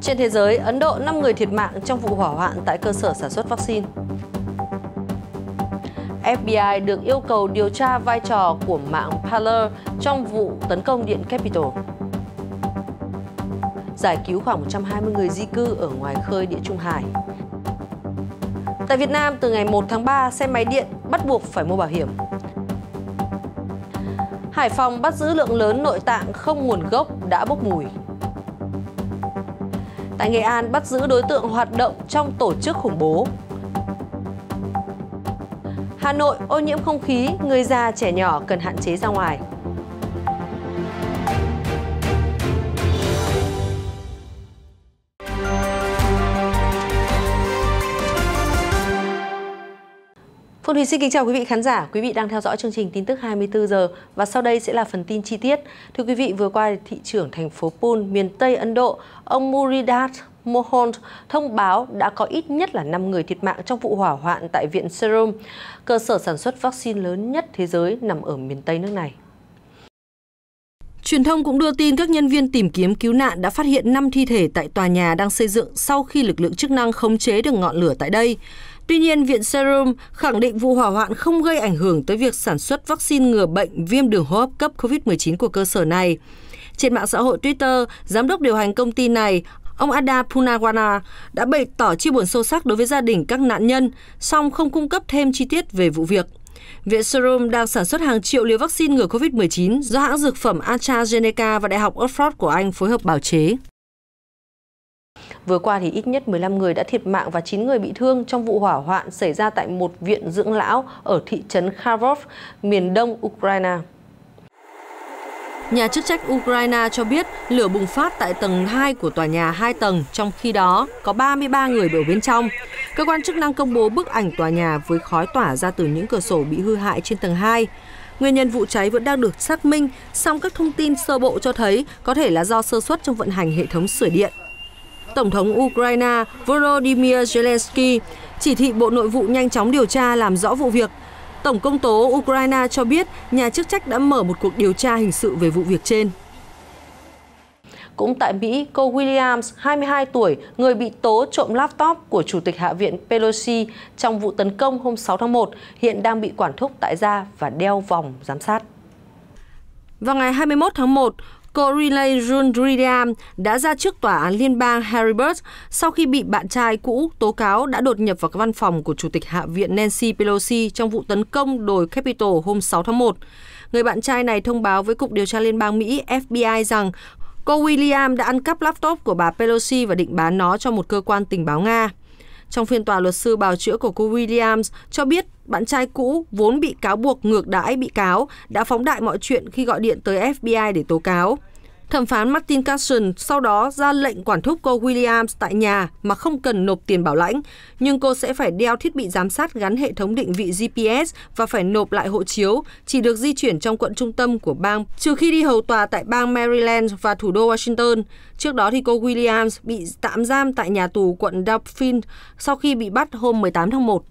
Trên thế giới, Ấn Độ 5 người thiệt mạng trong vụ hỏa hoạn tại cơ sở sản xuất vaccine. FBI được yêu cầu điều tra vai trò của mạng Parler trong vụ tấn công Điện Capitol. Giải cứu khoảng 120 người di cư ở ngoài khơi Địa Trung Hải. Tại Việt Nam, từ ngày 1 tháng 3, xe máy điện bắt buộc phải mua bảo hiểm. Hải Phòng bắt giữ lượng lớn nội tạng không nguồn gốc đã bốc mùi. Tại Nghệ An bắt giữ đối tượng hoạt động trong tổ chức khủng bố. Hà Nội ô nhiễm không khí, người già trẻ nhỏ cần hạn chế ra ngoài. Phương Thùy xin kính chào quý vị khán giả. Quý vị đang theo dõi chương trình tin tức 24 giờ và sau đây sẽ là phần tin chi tiết. Thưa quý vị, vừa qua thị trưởng thành phố Pune, miền Tây Ấn Độ, ông Muridat Mohan thông báo đã có ít nhất là 5 người thiệt mạng trong vụ hỏa hoạn tại Viện Serum, cơ sở sản xuất vaccine lớn nhất thế giới nằm ở miền Tây nước này. Truyền thông cũng đưa tin các nhân viên tìm kiếm cứu nạn đã phát hiện 5 thi thể tại tòa nhà đang xây dựng sau khi lực lượng chức năng khống chế được ngọn lửa tại đây. Tuy nhiên, Viện Serum khẳng định vụ hỏa hoạn không gây ảnh hưởng tới việc sản xuất vaccine ngừa bệnh viêm đường hô hấp cấp COVID-19 của cơ sở này. Trên mạng xã hội Twitter, giám đốc điều hành công ty này, ông Ada Punawana đã bày tỏ chia buồn sâu sắc đối với gia đình các nạn nhân, song không cung cấp thêm chi tiết về vụ việc. Viện Serum đang sản xuất hàng triệu liều vaccine ngừa COVID-19 do hãng dược phẩm AstraZeneca và Đại học Oxford của Anh phối hợp bào chế. Vừa qua thì ít nhất 15 người đã thiệt mạng và 9 người bị thương trong vụ hỏa hoạn xảy ra tại một viện dưỡng lão ở thị trấn Kharkov, miền đông Ukraine. Nhà chức trách Ukraine cho biết lửa bùng phát tại tầng 2 của tòa nhà 2 tầng, trong khi đó có 33 người ở bên trong. Cơ quan chức năng công bố bức ảnh tòa nhà với khói tỏa ra từ những cửa sổ bị hư hại trên tầng 2. Nguyên nhân vụ cháy vẫn đang được xác minh, song các thông tin sơ bộ cho thấy có thể là do sơ suất trong vận hành hệ thống sửa điện. Tổng thống Ukraine Volodymyr Zelensky chỉ thị Bộ Nội vụ nhanh chóng điều tra làm rõ vụ việc. Tổng công tố Ukraine cho biết nhà chức trách đã mở một cuộc điều tra hình sự về vụ việc trên. Cũng tại Mỹ, cô Williams, 22 tuổi, người bị tố trộm laptop của Chủ tịch Hạ viện Pelosi trong vụ tấn công hôm 6 tháng 1, hiện đang bị quản thúc tại gia và đeo vòng giám sát. Vào ngày 21 tháng 1, Cô Riley Rundriam đã ra trước tòa án liên bang Harrisburg sau khi bị bạn trai cũ tố cáo đã đột nhập vào văn phòng của Chủ tịch Hạ viện Nancy Pelosi trong vụ tấn công đồi Capitol hôm 6 tháng 1. Người bạn trai này thông báo với Cục Điều tra Liên bang Mỹ FBI rằng cô William đã ăn cắp laptop của bà Pelosi và định bán nó cho một cơ quan tình báo Nga. Trong phiên tòa, luật sư bào chữa của cô Williams cho biết bạn trai cũ vốn bị cáo buộc ngược đãi bị cáo đã phóng đại mọi chuyện khi gọi điện tới FBI để tố cáo. Thẩm phán Martin Carson sau đó ra lệnh quản thúc cô Williams tại nhà mà không cần nộp tiền bảo lãnh, nhưng cô sẽ phải đeo thiết bị giám sát gắn hệ thống định vị GPS và phải nộp lại hộ chiếu, chỉ được di chuyển trong quận trung tâm của bang, trừ khi đi hầu tòa tại bang Maryland và thủ đô Washington. Trước đó thì cô Williams bị tạm giam tại nhà tù quận Dauphin sau khi bị bắt hôm 18 tháng 1.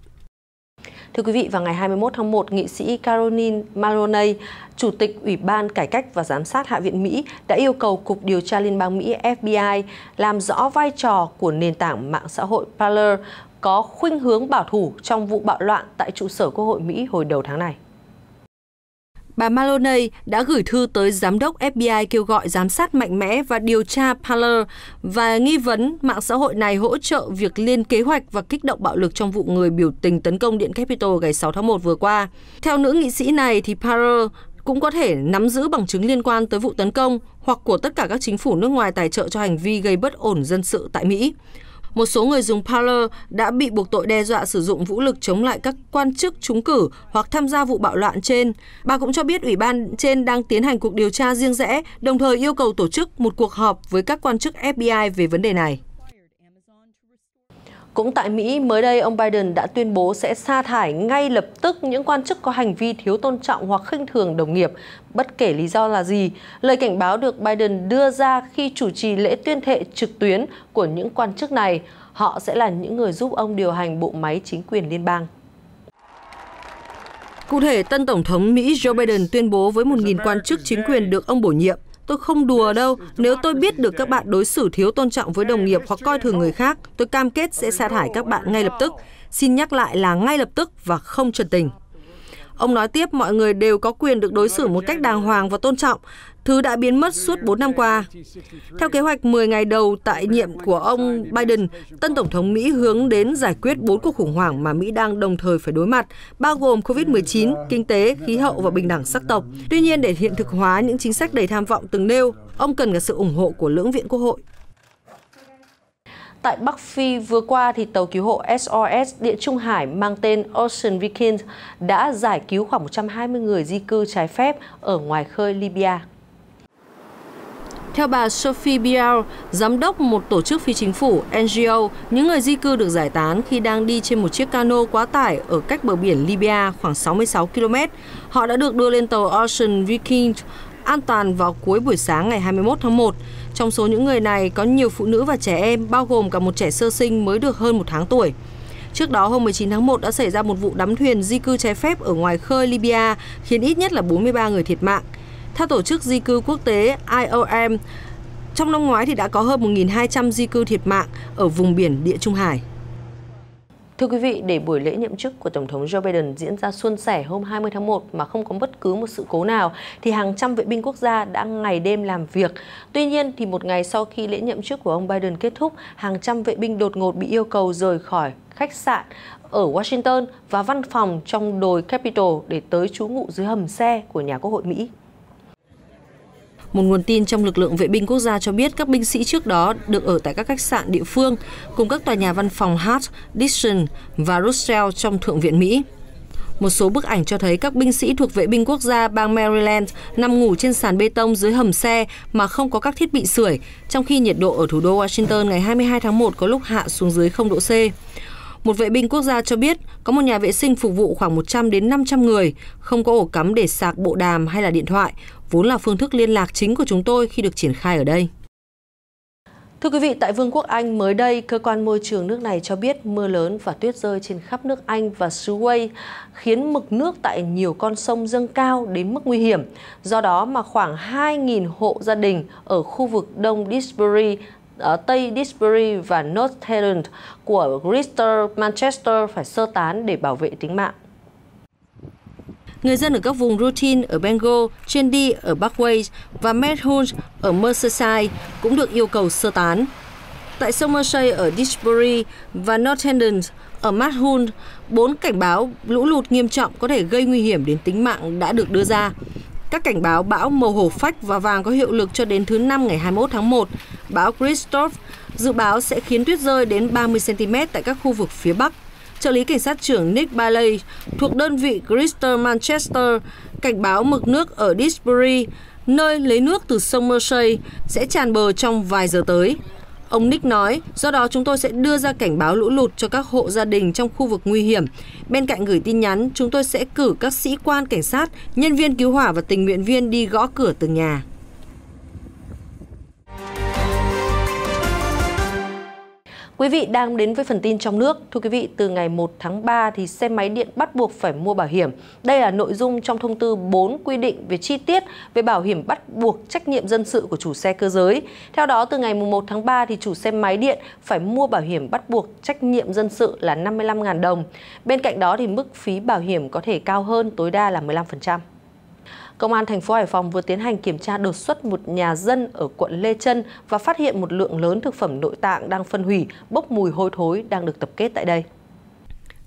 Thưa quý vị, vào ngày 21 tháng 1, nghị sĩ Caroline Maroney, Chủ tịch Ủy ban Cải cách và Giám sát Hạ viện Mỹ đã yêu cầu Cục Điều tra Liên bang Mỹ FBI làm rõ vai trò của nền tảng mạng xã hội Parler có khuynh hướng bảo thủ trong vụ bạo loạn tại trụ sở Quốc hội Mỹ hồi đầu tháng này. Bà Maloney đã gửi thư tới giám đốc FBI kêu gọi giám sát mạnh mẽ và điều tra Parler và nghi vấn mạng xã hội này hỗ trợ việc liên kế hoạch và kích động bạo lực trong vụ người biểu tình tấn công Điện Capitol ngày 6 tháng 1 vừa qua. Theo nữ nghị sĩ này thì Parler cũng có thể nắm giữ bằng chứng liên quan tới vụ tấn công hoặc của tất cả các chính phủ nước ngoài tài trợ cho hành vi gây bất ổn dân sự tại Mỹ một số người dùng Parler đã bị buộc tội đe dọa sử dụng vũ lực chống lại các quan chức trúng cử hoặc tham gia vụ bạo loạn trên. Bà cũng cho biết ủy ban trên đang tiến hành cuộc điều tra riêng rẽ, đồng thời yêu cầu tổ chức một cuộc họp với các quan chức FBI về vấn đề này. Cũng tại Mỹ, mới đây ông Biden đã tuyên bố sẽ sa thải ngay lập tức những quan chức có hành vi thiếu tôn trọng hoặc khinh thường đồng nghiệp, bất kể lý do là gì. Lời cảnh báo được Biden đưa ra khi chủ trì lễ tuyên thệ trực tuyến của những quan chức này. Họ sẽ là những người giúp ông điều hành bộ máy chính quyền liên bang. Cụ thể, tân Tổng thống Mỹ Joe Biden tuyên bố với 1.000 quan chức chính quyền được ông bổ nhiệm – Tôi không đùa đâu. Nếu tôi biết được các bạn đối xử thiếu tôn trọng với đồng nghiệp hoặc coi thường người khác, tôi cam kết sẽ sa thải các bạn ngay lập tức. Xin nhắc lại là ngay lập tức và không trần tình. Ông nói tiếp mọi người đều có quyền được đối xử một cách đàng hoàng và tôn trọng, thứ đã biến mất suốt 4 năm qua. Theo kế hoạch 10 ngày đầu tại nhiệm của ông Biden, tân Tổng thống Mỹ hướng đến giải quyết 4 cuộc khủng hoảng mà Mỹ đang đồng thời phải đối mặt, bao gồm COVID-19, kinh tế, khí hậu và bình đẳng sắc tộc. Tuy nhiên, để hiện thực hóa những chính sách đầy tham vọng từng nêu, ông cần cả sự ủng hộ của lưỡng viện quốc hội. Tại Bắc Phi vừa qua, thì tàu cứu hộ SOS Địa Trung Hải mang tên Ocean Viking đã giải cứu khoảng 120 người di cư trái phép ở ngoài khơi Libya. Theo bà Sophie Biel, giám đốc một tổ chức phi chính phủ NGO, những người di cư được giải tán khi đang đi trên một chiếc cano quá tải ở cách bờ biển Libya khoảng 66 km. Họ đã được đưa lên tàu Ocean Viking an toàn vào cuối buổi sáng ngày 21 tháng 1. Trong số những người này có nhiều phụ nữ và trẻ em, bao gồm cả một trẻ sơ sinh mới được hơn một tháng tuổi. Trước đó, hôm 19 tháng 1 đã xảy ra một vụ đắm thuyền di cư trái phép ở ngoài khơi Libya, khiến ít nhất là 43 người thiệt mạng. Theo Tổ chức Di cư Quốc tế IOM, trong năm ngoái thì đã có hơn 1.200 di cư thiệt mạng ở vùng biển Địa Trung Hải. Thưa quý vị, để buổi lễ nhậm chức của Tổng thống Joe Biden diễn ra suôn sẻ hôm 20 tháng 1 mà không có bất cứ một sự cố nào, thì hàng trăm vệ binh quốc gia đã ngày đêm làm việc. Tuy nhiên, thì một ngày sau khi lễ nhậm chức của ông Biden kết thúc, hàng trăm vệ binh đột ngột bị yêu cầu rời khỏi khách sạn ở Washington và văn phòng trong đồi Capitol để tới trú ngụ dưới hầm xe của nhà Quốc hội Mỹ. Một nguồn tin trong lực lượng vệ binh quốc gia cho biết các binh sĩ trước đó được ở tại các khách sạn địa phương cùng các tòa nhà văn phòng Hart, Dixon và Russell trong Thượng viện Mỹ. Một số bức ảnh cho thấy các binh sĩ thuộc vệ binh quốc gia bang Maryland nằm ngủ trên sàn bê tông dưới hầm xe mà không có các thiết bị sưởi, trong khi nhiệt độ ở thủ đô Washington ngày 22 tháng 1 có lúc hạ xuống dưới 0 độ C. Một vệ binh quốc gia cho biết có một nhà vệ sinh phục vụ khoảng 100 đến 500 người, không có ổ cắm để sạc bộ đàm hay là điện thoại, vốn là phương thức liên lạc chính của chúng tôi khi được triển khai ở đây. Thưa quý vị, tại Vương quốc Anh mới đây, cơ quan môi trường nước này cho biết mưa lớn và tuyết rơi trên khắp nước Anh và xứ Wales khiến mực nước tại nhiều con sông dâng cao đến mức nguy hiểm. Do đó mà khoảng 2.000 hộ gia đình ở khu vực Đông Disbury ở ờ, Tây Disbury và North Herland của Greater Manchester phải sơ tán để bảo vệ tính mạng. Người dân ở các vùng Rutin ở Bengal, Chendi ở Bắc Wales và Medhun ở Merseyside cũng được yêu cầu sơ tán. Tại Somerset ở Disbury và Northenden ở Madhun, bốn cảnh báo lũ lụt nghiêm trọng có thể gây nguy hiểm đến tính mạng đã được đưa ra. Các cảnh báo bão màu hổ phách và vàng có hiệu lực cho đến thứ Năm ngày 21 tháng 1. Bão Christoph dự báo sẽ khiến tuyết rơi đến 30 cm tại các khu vực phía Bắc trợ lý cảnh sát trưởng Nick Bailey thuộc đơn vị Greater Manchester cảnh báo mực nước ở Disbury, nơi lấy nước từ sông Mersey, sẽ tràn bờ trong vài giờ tới. Ông Nick nói, do đó chúng tôi sẽ đưa ra cảnh báo lũ lụt cho các hộ gia đình trong khu vực nguy hiểm. Bên cạnh gửi tin nhắn, chúng tôi sẽ cử các sĩ quan cảnh sát, nhân viên cứu hỏa và tình nguyện viên đi gõ cửa từng nhà. Quý vị đang đến với phần tin trong nước. Thưa quý vị, từ ngày 1 tháng 3 thì xe máy điện bắt buộc phải mua bảo hiểm. Đây là nội dung trong thông tư 4 quy định về chi tiết về bảo hiểm bắt buộc trách nhiệm dân sự của chủ xe cơ giới. Theo đó, từ ngày 1 tháng 3 thì chủ xe máy điện phải mua bảo hiểm bắt buộc trách nhiệm dân sự là 55.000 đồng. Bên cạnh đó thì mức phí bảo hiểm có thể cao hơn tối đa là 15%. Công an thành phố Hải Phòng vừa tiến hành kiểm tra đột xuất một nhà dân ở quận Lê Trân và phát hiện một lượng lớn thực phẩm nội tạng đang phân hủy, bốc mùi hôi thối đang được tập kết tại đây.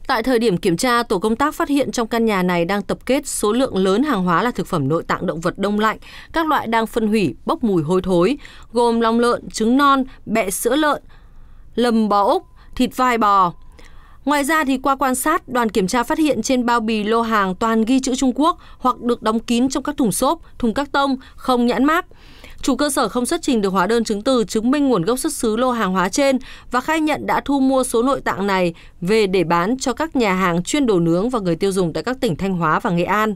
Tại thời điểm kiểm tra, tổ công tác phát hiện trong căn nhà này đang tập kết số lượng lớn hàng hóa là thực phẩm nội tạng động vật đông lạnh, các loại đang phân hủy, bốc mùi hôi thối, gồm lòng lợn, trứng non, bẹ sữa lợn, lầm bò úc, thịt vai bò, Ngoài ra thì qua quan sát, đoàn kiểm tra phát hiện trên bao bì lô hàng toàn ghi chữ Trung Quốc hoặc được đóng kín trong các thùng xốp, thùng các tông, không nhãn mát Chủ cơ sở không xuất trình được hóa đơn chứng từ chứng minh nguồn gốc xuất xứ lô hàng hóa trên và khai nhận đã thu mua số nội tạng này về để bán cho các nhà hàng chuyên đồ nướng và người tiêu dùng tại các tỉnh Thanh Hóa và Nghệ An.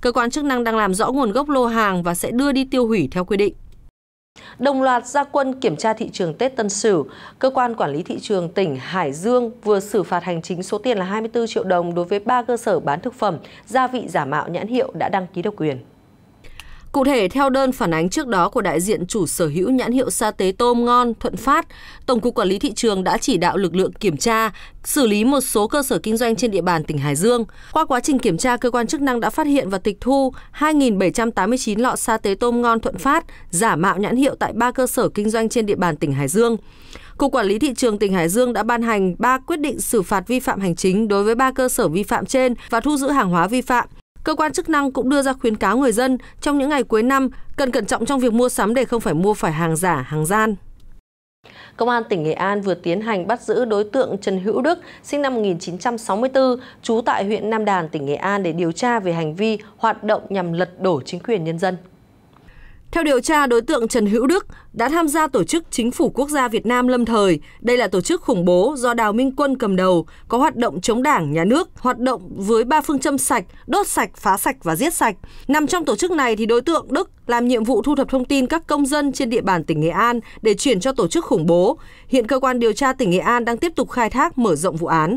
Cơ quan chức năng đang làm rõ nguồn gốc lô hàng và sẽ đưa đi tiêu hủy theo quy định. Đồng loạt gia quân kiểm tra thị trường Tết Tân Sửu, cơ quan quản lý thị trường tỉnh Hải Dương vừa xử phạt hành chính số tiền là 24 triệu đồng đối với 3 cơ sở bán thực phẩm gia vị giả mạo nhãn hiệu đã đăng ký độc quyền. Cụ thể, theo đơn phản ánh trước đó của đại diện chủ sở hữu nhãn hiệu sa tế tôm ngon Thuận Phát, Tổng cục Quản lý Thị trường đã chỉ đạo lực lượng kiểm tra, xử lý một số cơ sở kinh doanh trên địa bàn tỉnh Hải Dương. Qua quá trình kiểm tra, cơ quan chức năng đã phát hiện và tịch thu 2.789 lọ sa tế tôm ngon Thuận Phát giả mạo nhãn hiệu tại 3 cơ sở kinh doanh trên địa bàn tỉnh Hải Dương. Cục Quản lý Thị trường tỉnh Hải Dương đã ban hành 3 quyết định xử phạt vi phạm hành chính đối với 3 cơ sở vi phạm trên và thu giữ hàng hóa vi phạm. Cơ quan chức năng cũng đưa ra khuyến cáo người dân trong những ngày cuối năm cần cẩn trọng trong việc mua sắm để không phải mua phải hàng giả, hàng gian. Công an tỉnh Nghệ An vừa tiến hành bắt giữ đối tượng Trần Hữu Đức, sinh năm 1964, trú tại huyện Nam Đàn, tỉnh Nghệ An để điều tra về hành vi hoạt động nhằm lật đổ chính quyền nhân dân. Theo điều tra, đối tượng Trần Hữu Đức đã tham gia tổ chức Chính phủ Quốc gia Việt Nam lâm thời. Đây là tổ chức khủng bố do Đào Minh Quân cầm đầu, có hoạt động chống đảng, nhà nước, hoạt động với ba phương châm sạch, đốt sạch, phá sạch và giết sạch. Nằm trong tổ chức này thì đối tượng Đức làm nhiệm vụ thu thập thông tin các công dân trên địa bàn tỉnh Nghệ An để chuyển cho tổ chức khủng bố. Hiện cơ quan điều tra tỉnh Nghệ An đang tiếp tục khai thác mở rộng vụ án.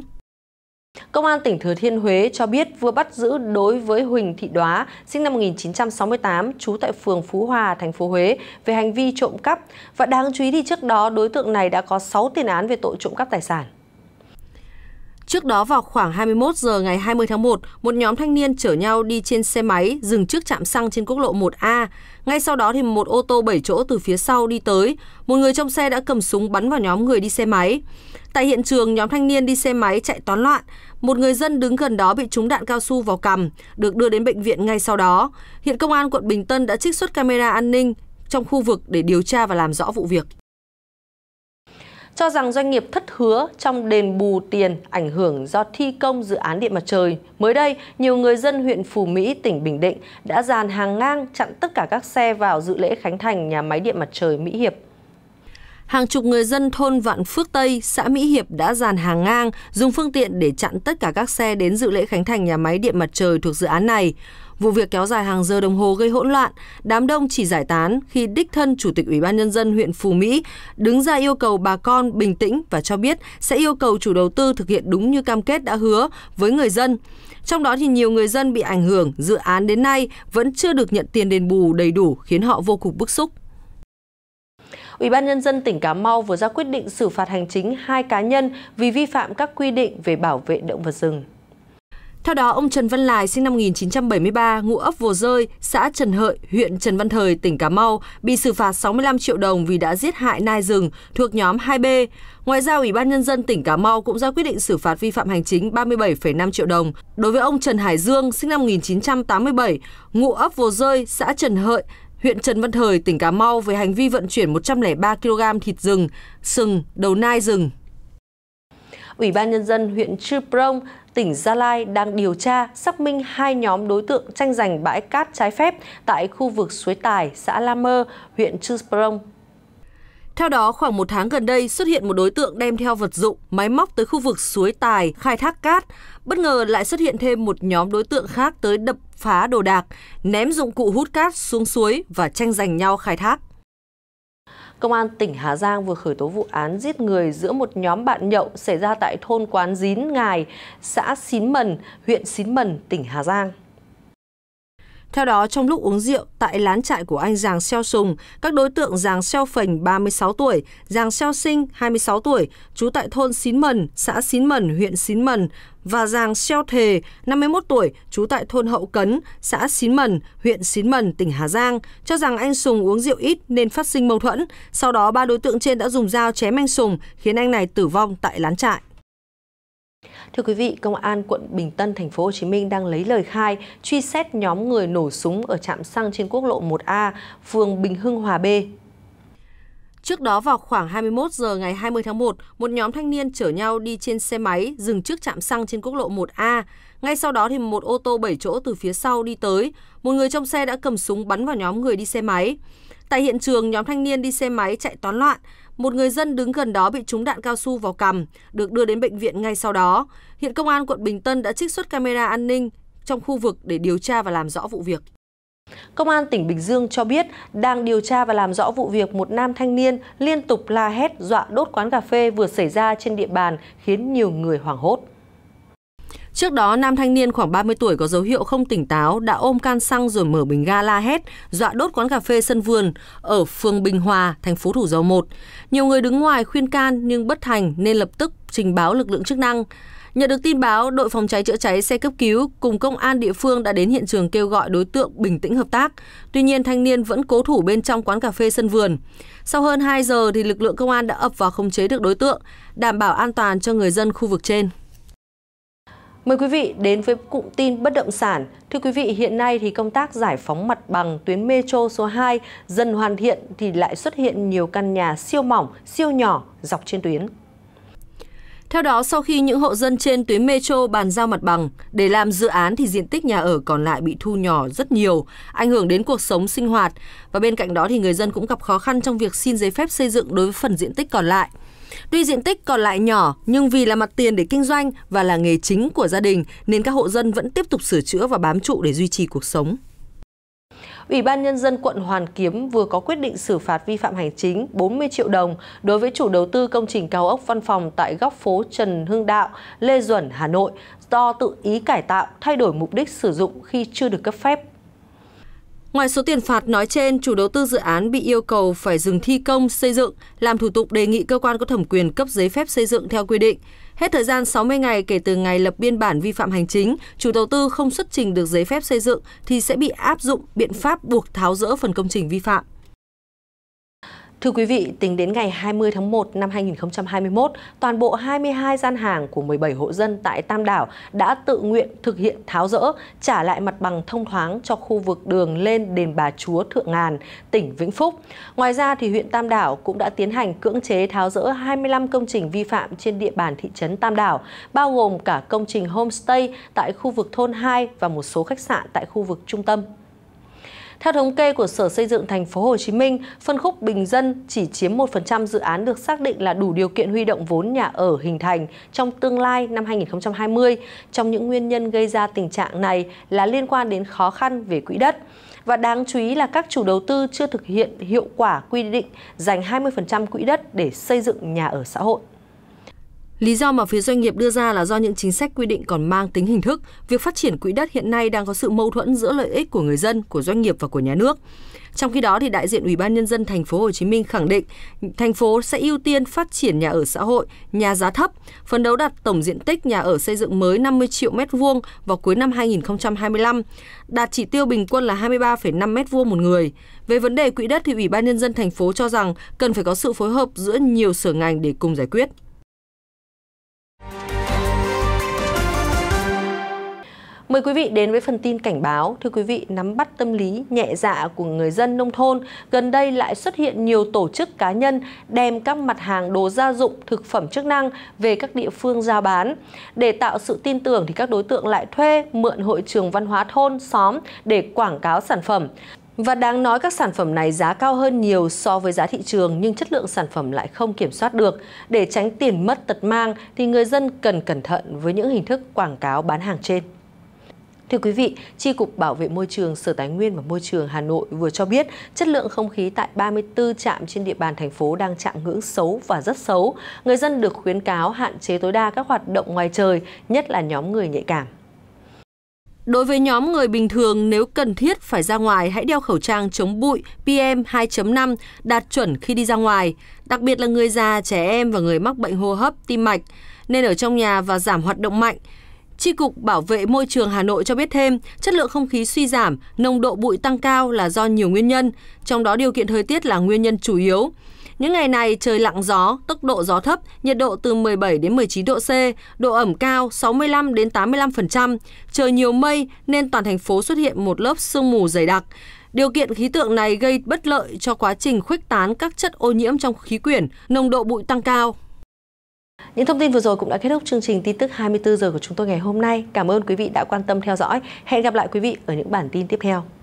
Công an tỉnh Thừa Thiên Huế cho biết vừa bắt giữ đối với Huỳnh Thị Đóa, sinh năm 1968, trú tại phường Phú Hòa, thành phố Huế về hành vi trộm cắp. Và đáng chú ý thì trước đó đối tượng này đã có 6 tiền án về tội trộm cắp tài sản. Trước đó vào khoảng 21 giờ ngày 20 tháng 1, một nhóm thanh niên chở nhau đi trên xe máy dừng trước trạm xăng trên quốc lộ 1A. Ngay sau đó thì một ô tô 7 chỗ từ phía sau đi tới, một người trong xe đã cầm súng bắn vào nhóm người đi xe máy. Tại hiện trường, nhóm thanh niên đi xe máy chạy toán loạn, một người dân đứng gần đó bị trúng đạn cao su vào cằm, được đưa đến bệnh viện ngay sau đó. Hiện công an quận Bình Tân đã trích xuất camera an ninh trong khu vực để điều tra và làm rõ vụ việc cho rằng doanh nghiệp thất hứa trong đền bù tiền ảnh hưởng do thi công dự án điện mặt trời. Mới đây, nhiều người dân huyện Phù Mỹ, tỉnh Bình Định đã dàn hàng ngang chặn tất cả các xe vào dự lễ khánh thành nhà máy điện mặt trời Mỹ Hiệp hàng chục người dân thôn Vạn Phước Tây, xã Mỹ Hiệp đã dàn hàng ngang, dùng phương tiện để chặn tất cả các xe đến dự lễ khánh thành nhà máy điện mặt trời thuộc dự án này. Vụ việc kéo dài hàng giờ đồng hồ gây hỗn loạn, đám đông chỉ giải tán khi đích thân Chủ tịch Ủy ban Nhân dân huyện Phú Mỹ đứng ra yêu cầu bà con bình tĩnh và cho biết sẽ yêu cầu chủ đầu tư thực hiện đúng như cam kết đã hứa với người dân. Trong đó thì nhiều người dân bị ảnh hưởng dự án đến nay vẫn chưa được nhận tiền đền bù đầy đủ khiến họ vô cùng bức xúc. Ủy ban nhân dân tỉnh Cà Mau vừa ra quyết định xử phạt hành chính hai cá nhân vì vi phạm các quy định về bảo vệ động vật rừng. Theo đó, ông Trần Văn Lài sinh năm 1973, ngụ ấp Vồ Rơi, xã Trần Hợi, huyện Trần Văn Thời, tỉnh Cà Mau, bị xử phạt 65 triệu đồng vì đã giết hại nai rừng thuộc nhóm 2B. Ngoài ra, Ủy ban Nhân dân tỉnh Cà Mau cũng ra quyết định xử phạt vi phạm hành chính 37,5 triệu đồng đối với ông Trần Hải Dương, sinh năm 1987, ngụ ấp Vồ Rơi, xã Trần Hợi, huyện Trần Văn Thời, tỉnh Cà Mau về hành vi vận chuyển 103 kg thịt rừng, sừng, đầu nai rừng. Ủy ban Nhân dân huyện Trư Prong tỉnh Gia Lai đang điều tra xác minh hai nhóm đối tượng tranh giành bãi cát trái phép tại khu vực Suối Tài, xã La Mơ, huyện Chư Prong, theo đó, khoảng một tháng gần đây xuất hiện một đối tượng đem theo vật dụng, máy móc tới khu vực suối Tài khai thác cát. Bất ngờ lại xuất hiện thêm một nhóm đối tượng khác tới đập phá đồ đạc, ném dụng cụ hút cát xuống suối và tranh giành nhau khai thác. Công an tỉnh Hà Giang vừa khởi tố vụ án giết người giữa một nhóm bạn nhậu xảy ra tại thôn Quán Dín Ngài, xã Xín Mần, huyện Xín Mần, tỉnh Hà Giang. Theo đó, trong lúc uống rượu tại lán trại của anh Giàng Xeo Sùng, các đối tượng Giàng Xeo Phành 36 tuổi, Giàng Xeo Sinh 26 tuổi, trú tại thôn Xín Mần, xã Xín Mần, huyện Xín Mần và Giàng Xeo Thề 51 tuổi, trú tại thôn Hậu Cấn, xã Xín Mần, huyện Xín Mần, tỉnh Hà Giang, cho rằng anh Sùng uống rượu ít nên phát sinh mâu thuẫn. Sau đó, ba đối tượng trên đã dùng dao chém anh Sùng, khiến anh này tử vong tại lán trại. Thưa quý vị, Công an quận Bình Tân, thành phố Hồ Chí Minh đang lấy lời khai truy xét nhóm người nổ súng ở trạm xăng trên quốc lộ 1A, phường Bình Hưng Hòa B, Trước đó vào khoảng 21 giờ ngày 20 tháng 1, một nhóm thanh niên chở nhau đi trên xe máy dừng trước trạm xăng trên quốc lộ 1A. Ngay sau đó thì một ô tô 7 chỗ từ phía sau đi tới, một người trong xe đã cầm súng bắn vào nhóm người đi xe máy. Tại hiện trường, nhóm thanh niên đi xe máy chạy toán loạn, một người dân đứng gần đó bị trúng đạn cao su vào cằm, được đưa đến bệnh viện ngay sau đó. Hiện công an quận Bình Tân đã trích xuất camera an ninh trong khu vực để điều tra và làm rõ vụ việc. Công an tỉnh Bình Dương cho biết đang điều tra và làm rõ vụ việc một nam thanh niên liên tục la hét dọa đốt quán cà phê vừa xảy ra trên địa bàn khiến nhiều người hoảng hốt. Trước đó, nam thanh niên khoảng 30 tuổi có dấu hiệu không tỉnh táo đã ôm can xăng rồi mở bình ga la hét, dọa đốt quán cà phê sân vườn ở phường Bình Hòa, thành phố Thủ Dầu Một. Nhiều người đứng ngoài khuyên can nhưng bất thành nên lập tức trình báo lực lượng chức năng. Nhận được tin báo, đội phòng cháy chữa cháy xe cấp cứu cùng công an địa phương đã đến hiện trường kêu gọi đối tượng bình tĩnh hợp tác. Tuy nhiên, thanh niên vẫn cố thủ bên trong quán cà phê sân vườn. Sau hơn 2 giờ thì lực lượng công an đã ập vào khống chế được đối tượng, đảm bảo an toàn cho người dân khu vực trên. Mời quý vị đến với cụm tin bất động sản. Thưa quý vị, hiện nay thì công tác giải phóng mặt bằng tuyến metro số 2 dần hoàn thiện thì lại xuất hiện nhiều căn nhà siêu mỏng, siêu nhỏ dọc trên tuyến. Theo đó, sau khi những hộ dân trên tuyến metro bàn giao mặt bằng, để làm dự án thì diện tích nhà ở còn lại bị thu nhỏ rất nhiều, ảnh hưởng đến cuộc sống sinh hoạt. Và bên cạnh đó thì người dân cũng gặp khó khăn trong việc xin giấy phép xây dựng đối với phần diện tích còn lại. Tuy diện tích còn lại nhỏ nhưng vì là mặt tiền để kinh doanh và là nghề chính của gia đình nên các hộ dân vẫn tiếp tục sửa chữa và bám trụ để duy trì cuộc sống. Ủy ban Nhân dân quận Hoàn Kiếm vừa có quyết định xử phạt vi phạm hành chính 40 triệu đồng đối với chủ đầu tư công trình cao ốc văn phòng tại góc phố Trần Hưng Đạo, Lê Duẩn, Hà Nội do tự ý cải tạo, thay đổi mục đích sử dụng khi chưa được cấp phép. Ngoài số tiền phạt nói trên, chủ đầu tư dự án bị yêu cầu phải dừng thi công, xây dựng, làm thủ tục đề nghị cơ quan có thẩm quyền cấp giấy phép xây dựng theo quy định. Hết thời gian 60 ngày kể từ ngày lập biên bản vi phạm hành chính, chủ đầu tư không xuất trình được giấy phép xây dựng thì sẽ bị áp dụng biện pháp buộc tháo rỡ phần công trình vi phạm. Thưa quý vị, tính đến ngày 20 tháng 1 năm 2021, toàn bộ 22 gian hàng của 17 hộ dân tại Tam Đảo đã tự nguyện thực hiện tháo rỡ, trả lại mặt bằng thông thoáng cho khu vực đường lên đền Bà Chúa Thượng Ngàn, tỉnh Vĩnh Phúc. Ngoài ra, thì huyện Tam Đảo cũng đã tiến hành cưỡng chế tháo rỡ 25 công trình vi phạm trên địa bàn thị trấn Tam Đảo, bao gồm cả công trình homestay tại khu vực thôn 2 và một số khách sạn tại khu vực trung tâm. Theo thống kê của Sở Xây dựng Thành phố Hồ Chí Minh, phân khúc bình dân chỉ chiếm 1% dự án được xác định là đủ điều kiện huy động vốn nhà ở hình thành trong tương lai năm 2020. Trong những nguyên nhân gây ra tình trạng này là liên quan đến khó khăn về quỹ đất. Và đáng chú ý là các chủ đầu tư chưa thực hiện hiệu quả quy định dành 20% quỹ đất để xây dựng nhà ở xã hội. Lý do mà phía doanh nghiệp đưa ra là do những chính sách quy định còn mang tính hình thức, việc phát triển quỹ đất hiện nay đang có sự mâu thuẫn giữa lợi ích của người dân, của doanh nghiệp và của nhà nước. Trong khi đó thì đại diện Ủy ban nhân dân thành phố Hồ Chí Minh khẳng định thành phố sẽ ưu tiên phát triển nhà ở xã hội, nhà giá thấp, phấn đấu đạt tổng diện tích nhà ở xây dựng mới 50 triệu m2 vào cuối năm 2025, đạt chỉ tiêu bình quân là 23,5 m2 một người. Về vấn đề quỹ đất thì Ủy ban nhân dân thành phố cho rằng cần phải có sự phối hợp giữa nhiều sở ngành để cùng giải quyết. Mời quý vị đến với phần tin cảnh báo. Thưa quý vị, nắm bắt tâm lý nhẹ dạ của người dân nông thôn, gần đây lại xuất hiện nhiều tổ chức cá nhân đem các mặt hàng đồ gia dụng, thực phẩm chức năng về các địa phương giao bán. Để tạo sự tin tưởng thì các đối tượng lại thuê, mượn hội trường văn hóa thôn, xóm để quảng cáo sản phẩm. Và đáng nói các sản phẩm này giá cao hơn nhiều so với giá thị trường nhưng chất lượng sản phẩm lại không kiểm soát được. Để tránh tiền mất tật mang thì người dân cần cẩn thận với những hình thức quảng cáo bán hàng trên. Thưa quý vị, Tri Cục Bảo vệ Môi trường Sở Tài nguyên và Môi trường Hà Nội vừa cho biết chất lượng không khí tại 34 trạm trên địa bàn thành phố đang chạm ngưỡng xấu và rất xấu. Người dân được khuyến cáo hạn chế tối đa các hoạt động ngoài trời, nhất là nhóm người nhạy cảm. Đối với nhóm người bình thường, nếu cần thiết phải ra ngoài, hãy đeo khẩu trang chống bụi PM2.5 đạt chuẩn khi đi ra ngoài, đặc biệt là người già, trẻ em và người mắc bệnh hô hấp, tim mạch, nên ở trong nhà và giảm hoạt động mạnh. Tri cục Bảo vệ môi trường Hà Nội cho biết thêm, chất lượng không khí suy giảm, nồng độ bụi tăng cao là do nhiều nguyên nhân, trong đó điều kiện thời tiết là nguyên nhân chủ yếu. Những ngày này trời lặng gió, tốc độ gió thấp, nhiệt độ từ 17 đến 19 độ C, độ ẩm cao 65 đến 85%, trời nhiều mây nên toàn thành phố xuất hiện một lớp sương mù dày đặc. Điều kiện khí tượng này gây bất lợi cho quá trình khuếch tán các chất ô nhiễm trong khí quyển, nồng độ bụi tăng cao. Những thông tin vừa rồi cũng đã kết thúc chương trình tin tức 24 giờ của chúng tôi ngày hôm nay. Cảm ơn quý vị đã quan tâm theo dõi. Hẹn gặp lại quý vị ở những bản tin tiếp theo.